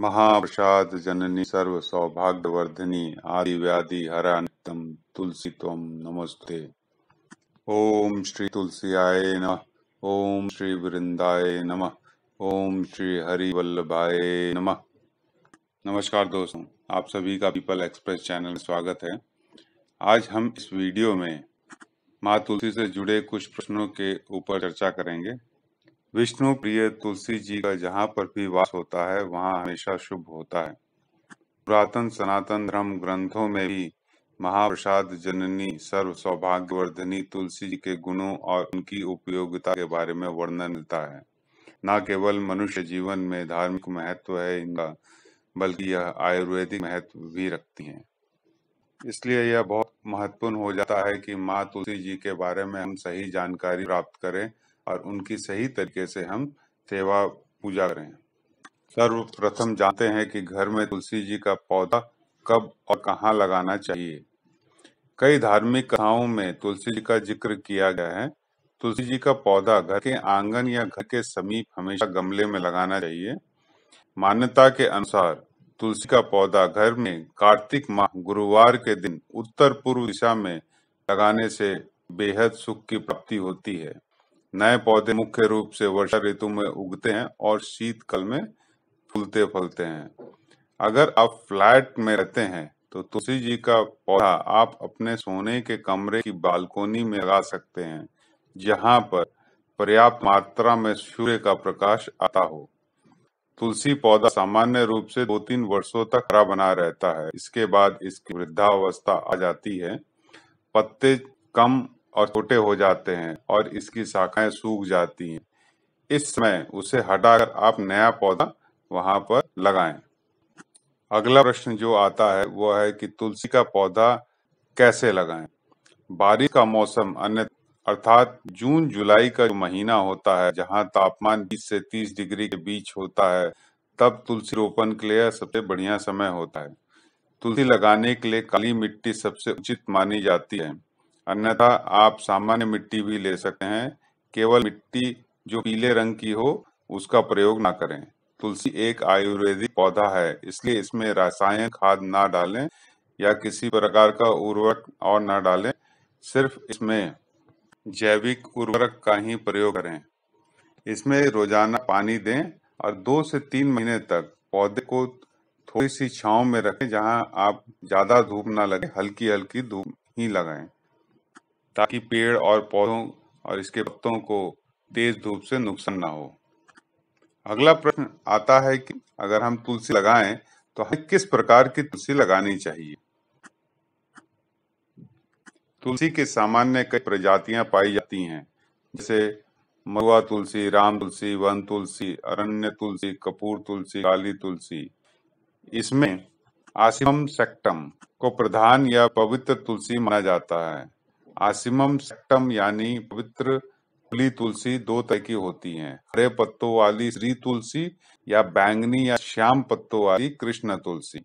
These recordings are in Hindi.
महाप्रसाद जननी सर्व सौभाग्य आदि व्याधि हरा नित्यम तुलसी तम नमस्ते ओम श्री तुलसी तुलसीआय नमः ओम श्री वृंदाय नमः ओम श्री हरि वल्लभाय नमः नमस्कार दोस्तों आप सभी का पीपल एक्सप्रेस चैनल में स्वागत है आज हम इस वीडियो में माँ तुलसी से जुड़े कुछ प्रश्नों के ऊपर चर्चा करेंगे विष्णु प्रिय तुलसी जी का जहाँ पर भी वास होता है वहाँ हमेशा शुभ होता है पुरातन सनातन धर्म ग्रंथों में भी महाप्रसाद जननी सर्व सौभाग्यवर्धनी तुलसी जी के गुणों और उनकी उपयोगिता के बारे में वर्णन मिलता है न केवल मनुष्य जीवन में धार्मिक महत्व है इनका बल्कि यह आयुर्वेदिक महत्व भी रखती हैं इसलिए यह बहुत महत्वपूर्ण हो जाता है कि माँ तुलसी जी के बारे में हम सही जानकारी प्राप्त करें और उनकी सही तरीके से हम सेवा पूजा करें सर्वप्रथम जानते हैं कि घर में तुलसी जी का पौधा कब और कहाँ लगाना चाहिए कई धार्मिक कथाओं में तुलसी जी का जिक्र किया गया है तुलसी जी का पौधा घर के आंगन या घर के समीप हमेशा गमले में लगाना चाहिए मान्यता के अनुसार तुलसी का पौधा घर में कार्तिक माह गुरुवार के दिन उत्तर पूर्व दिशा में लगाने से बेहद सुख की प्राप्ति होती है नए पौधे मुख्य रूप से वर्षा ऋतु में उगते हैं और शीतकाल में फूलते फलते हैं अगर आप फ्लैट में रहते हैं तो तुलसी जी का पौधा आप अपने सोने के कमरे की बालकोनी में लगा सकते हैं जहां पर पर्याप्त मात्रा में सूर्य का प्रकाश आता हो तुलसी पौधा सामान्य रूप से दो तीन वर्षों तक खरा बना रहता है इसके बाद इसकी वृद्धावस्था आ जाती है पत्ते कम और छोटे हो जाते हैं और इसकी शाखाएं सूख जाती हैं इस समय उसे हटाकर आप नया पौधा वहां पर लगाएं अगला प्रश्न जो आता है वो है कि तुलसी का पौधा कैसे लगाएं बारिश का मौसम अन्य अर्थात जून जुलाई का जो महीना होता है जहां तापमान 20 से 30 डिग्री के बीच होता है तब तुलसी रोपण के लिए सबसे बढ़िया समय होता है तुलसी लगाने के लिए काली मिट्टी सबसे उचित मानी जाती है अन्यथा आप सामान्य मिट्टी भी ले सकते हैं केवल मिट्टी जो पीले रंग की हो उसका प्रयोग ना करें तुलसी एक आयुर्वेदिक पौधा है इसलिए इसमें रासायनिक खाद ना डालें या किसी प्रकार का उर्वरक और ना डालें सिर्फ इसमें जैविक उर्वरक का ही प्रयोग करें इसमें रोजाना पानी दें और दो से तीन महीने तक पौधे को थोड़ी सी छाव में रखें जहां आप ज्यादा धूप ना लगे हल्की हल्की धूप ही लगाएं ताकि पेड़ और पौधों और इसके पत्तों को तेज धूप से नुकसान ना हो अगला प्रश्न आता है कि अगर हम तुलसी लगाएं तो हमें किस प्रकार की तुलसी लगानी चाहिए तुलसी के सामान्य कई प्रजातियां पाई जाती हैं जैसे मरुआ तुलसी राम तुलसी वन तुलसी अरण्य तुलसी कपूर तुलसी काली तुलसी इसमें आसिम सेक्टम को प्रधान या पवित्र तुलसी माना जाता है आसिमम सेक्टम यानी पवित्र खुली तुलसी दो तरह की होती हैं हरे पत्तों वाली श्री तुलसी या बैंगनी या श्याम पत्तों वाली कृष्ण तुलसी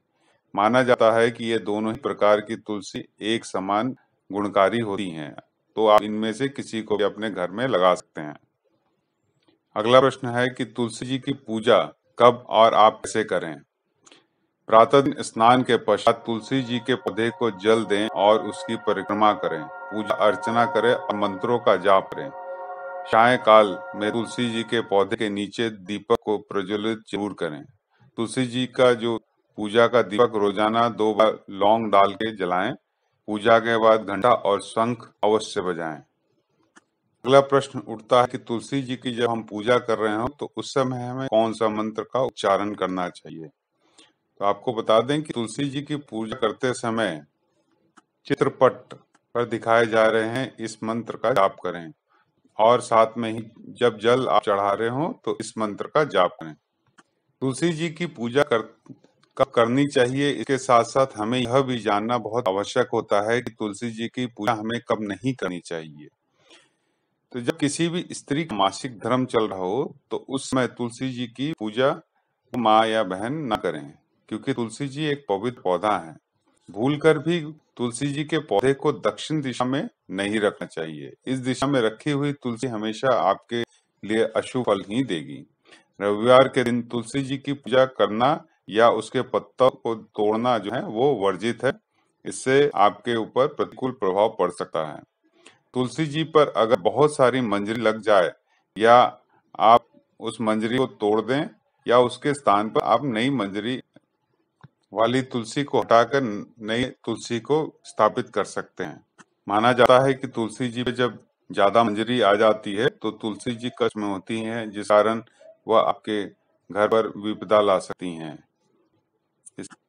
माना जाता है कि ये दोनों ही प्रकार की तुलसी एक समान गुणकारी होती हैं तो आप इनमें से किसी को भी अपने घर में लगा सकते हैं अगला प्रश्न है कि तुलसी जी की पूजा कब और आप कैसे करें प्रातः स्नान के पश्चात तुलसी जी के पौधे को जल दें और उसकी परिक्रमा करें पूजा अर्चना करें और मंत्रों का जाप करें सायकाल में तुलसी जी के पौधे के नीचे दीपक को प्रज्वलित जरूर करें तुलसी जी का जो पूजा का दीपक रोजाना दो बार लौंग डाल के जलाएं पूजा के बाद घंटा और शंख अवश्य बजाएं अगला प्रश्न उठता है कि तुलसी जी की जब हम पूजा कर रहे हो तो उस समय हमें कौन सा मंत्र का उच्चारण करना चाहिए तो आपको बता दें कि तुलसी जी की पूजा करते समय चित्रपट पर दिखाए जा रहे हैं इस मंत्र का जाप करें और साथ में ही जब जल आप चढ़ा रहे हो तो इस मंत्र का जाप करें तुलसी जी की पूजा कर कब करनी चाहिए इसके साथ साथ हमें यह भी जानना बहुत आवश्यक होता है कि तुलसी जी की पूजा हमें कब नहीं करनी चाहिए तो जब किसी भी स्त्री का मासिक धर्म चल रहा हो तो उस समय तुलसी जी की पूजा माँ या बहन ना करें क्योंकि तुलसी जी एक पवित्र पौधा है भूलकर भी तुलसी जी के पौधे को दक्षिण दिशा में नहीं रखना चाहिए इस दिशा में रखी हुई तुलसी हमेशा आपके लिए अशुभ फल ही देगी रविवार के दिन तुलसी जी की पूजा करना या उसके पत्तों को तोड़ना जो है वो वर्जित है इससे आपके ऊपर प्रतिकूल प्रभाव पड़ सकता है तुलसी जी पर अगर बहुत सारी मंजरी लग जाए या आप उस मंजरी को तोड़ दें या उसके स्थान पर आप नई मंजरी वाली तुलसी को हटाकर नई तुलसी को स्थापित कर सकते हैं माना जाता है कि तुलसी जी पे जब ज्यादा मंजरी आ जाती है तो तुलसी जी कष्ट में होती हैं जिस कारण वह आपके घर पर विपदा ला सकती हैं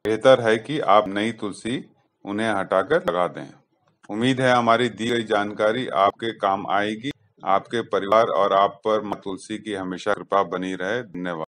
बेहतर है कि आप नई तुलसी उन्हें हटाकर लगा दें उम्मीद है हमारी दी गई जानकारी आपके काम आएगी आपके परिवार और आप पर तुलसी की हमेशा कृपा बनी रहे धन्यवाद